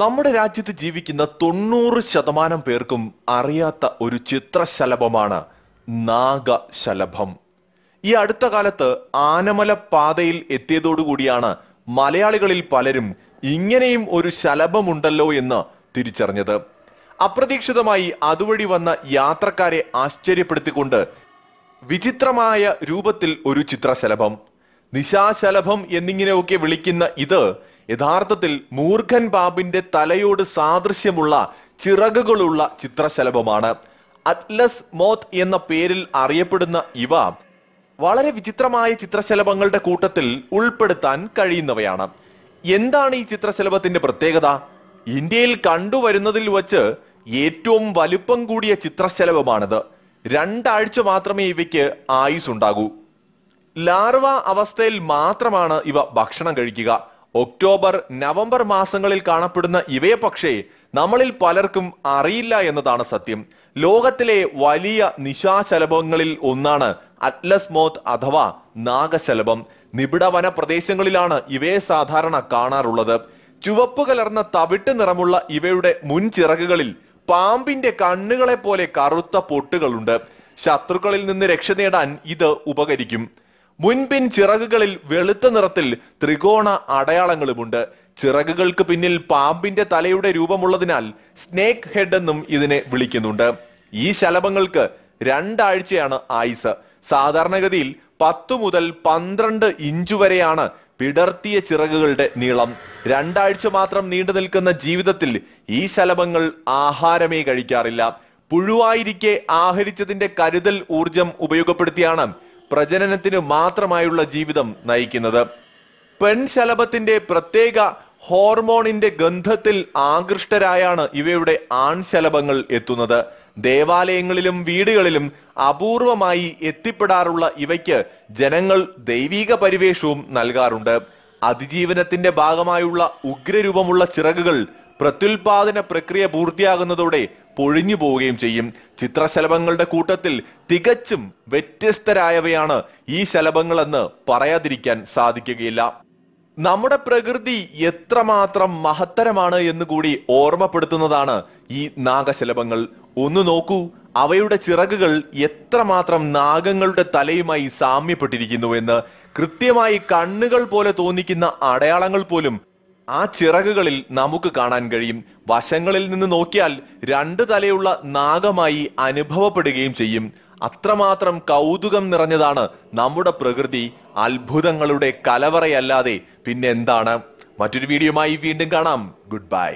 നമ്മുടെ രാജ്യത്ത് ജീവിക്കുന്ന തൊണ്ണൂറ് ശതമാനം പേർക്കും അറിയാത്ത ഒരു ചിത്രശലഭമാണ് നാഗശലഭം ഈ അടുത്ത കാലത്ത് ആനമല പാതയിൽ എത്തിയതോടുകൂടിയാണ് മലയാളികളിൽ പലരും ഇങ്ങനെയും ഒരു ശലഭമുണ്ടല്ലോ എന്ന് തിരിച്ചറിഞ്ഞത് അപ്രതീക്ഷിതമായി അതുവഴി വന്ന യാത്രക്കാരെ ആശ്ചര്യപ്പെടുത്തിക്കൊണ്ട് വിചിത്രമായ രൂപത്തിൽ ഒരു ചിത്രശലഭം നിശാശലഭം എന്നിങ്ങനെയൊക്കെ വിളിക്കുന്ന ഇത് യഥാർത്ഥത്തിൽ മൂർഖൻ ബാബിന്റെ തലയോട് സാദൃശ്യമുള്ള ചിറകുകളുള്ള ചിത്രശലഭമാണ് അറ്റ്ലസ് മോത്ത് എന്ന പേരിൽ അറിയപ്പെടുന്ന ഇവ വളരെ വിചിത്രമായ ചിത്രശലഭങ്ങളുടെ കൂട്ടത്തിൽ ഉൾപ്പെടുത്താൻ കഴിയുന്നവയാണ് എന്താണ് ഈ ചിത്രശലഭത്തിന്റെ പ്രത്യേകത ഇന്ത്യയിൽ കണ്ടുവരുന്നതിൽ വച്ച് ഏറ്റവും വലുപ്പം കൂടിയ ചിത്രശലഭമാണിത് രണ്ടാഴ്ച മാത്രമേ ഇവയ്ക്ക് ആയുസ് ഉണ്ടാകൂ ലാർവ അവസ്ഥയിൽ മാത്രമാണ് ഇവ ഭക്ഷണം കഴിക്കുക ഒക്ടോബർ നവംബർ മാസങ്ങളിൽ കാണപ്പെടുന്ന ഇവയെ പക്ഷേ നമ്മളിൽ പലർക്കും അറിയില്ല എന്നതാണ് സത്യം ലോകത്തിലെ വലിയ നിശാശലഭങ്ങളിൽ ഒന്നാണ് അറ്റ്ലസ് മോത്ത് അഥവാ നാഗശലഭം നിബിഡ വന പ്രദേശങ്ങളിലാണ് ഇവയെ സാധാരണ കാണാറുള്ളത് ചുവപ്പ് കലർന്ന തവിട്ട് നിറമുള്ള ഇവയുടെ മുൻചിറകുകളിൽ പാമ്പിന്റെ കണ്ണുകളെ പോലെ കറുത്ത പൊട്ടുകളുണ്ട് ശത്രുക്കളിൽ നിന്ന് രക്ഷ നേടാൻ ഇത് ഉപകരിക്കും മുൻപിൻ ചിറകുകളിൽ വെളുത്ത നിറത്തിൽ ത്രികോണ അടയാളങ്ങളുമുണ്ട് ചിറകുകൾക്ക് പിന്നിൽ പാമ്പിന്റെ തലയുടെ രൂപമുള്ളതിനാൽ സ്നേക്ക് ഹെഡ് എന്നും ഇതിനെ വിളിക്കുന്നുണ്ട് ഈ ശലഭങ്ങൾക്ക് രണ്ടാഴ്ചയാണ് ആയുസ് സാധാരണഗതിയിൽ പത്തു മുതൽ പന്ത്രണ്ട് ഇഞ്ചു വരെയാണ് പിടർത്തിയ ചിറകുകളുടെ നീളം രണ്ടാഴ്ച മാത്രം നീണ്ടു നിൽക്കുന്ന ജീവിതത്തിൽ ഈ ശലഭങ്ങൾ ആഹാരമേ കഴിക്കാറില്ല പുഴുവായിരിക്കെ ആഹരിച്ചതിന്റെ കരുതൽ ഊർജം ഉപയോഗപ്പെടുത്തിയാണ് പ്രജനനത്തിനു മാത്രമായുള്ള ജീവിതം നയിക്കുന്നത് പെൺശലഭത്തിന്റെ പ്രത്യേക ഹോർമോണിന്റെ ഗന്ധത്തിൽ ആകൃഷ്ടരായാണ് ഇവയുടെ ആൺശലഭങ്ങൾ എത്തുന്നത് ദേവാലയങ്ങളിലും വീടുകളിലും അപൂർവമായി എത്തിപ്പെടാറുള്ള ഇവയ്ക്ക് ജനങ്ങൾ ദൈവീക പരിവേഷവും നൽകാറുണ്ട് അതിജീവനത്തിന്റെ ഭാഗമായുള്ള ഉഗ്രരൂപമുള്ള ചിറകുകൾ പ്രത്യുൽപാദന പ്രക്രിയ പൂർത്തിയാകുന്നതോടെ പൊഴിഞ്ഞു പോവുകയും ചെയ്യും ചിത്രശലഭങ്ങളുടെ കൂട്ടത്തിൽ തികച്ചും വ്യത്യസ്തരായവയാണ് ഈ ശലഭങ്ങളെന്ന് പറയാതിരിക്കാൻ സാധിക്കുകയില്ല നമ്മുടെ പ്രകൃതി എത്രമാത്രം മഹത്തരമാണ് എന്ന് കൂടി ഓർമ്മപ്പെടുത്തുന്നതാണ് ഈ നാഗശലഭങ്ങൾ ഒന്ന് നോക്കൂ അവയുടെ ചിറകുകൾ എത്രമാത്രം നാഗങ്ങളുടെ തലയുമായി സാമ്യപ്പെട്ടിരിക്കുന്നു എന്ന് കൃത്യമായി കണ്ണുകൾ പോലെ തോന്നിക്കുന്ന അടയാളങ്ങൾ പോലും ആ ചിറകുകളിൽ നമുക്ക് കാണാൻ കഴിയും വശങ്ങളിൽ നിന്ന് നോക്കിയാൽ രണ്ട് തലയുള്ള നാഗമായി അനുഭവപ്പെടുകയും ചെയ്യും അത്രമാത്രം കൗതുകം നിറഞ്ഞതാണ് നമ്മുടെ പ്രകൃതി അത്ഭുതങ്ങളുടെ കലവറയല്ലാതെ പിന്നെന്താണ് മറ്റൊരു വീഡിയോമായി വീണ്ടും കാണാം ഗുഡ് ബൈ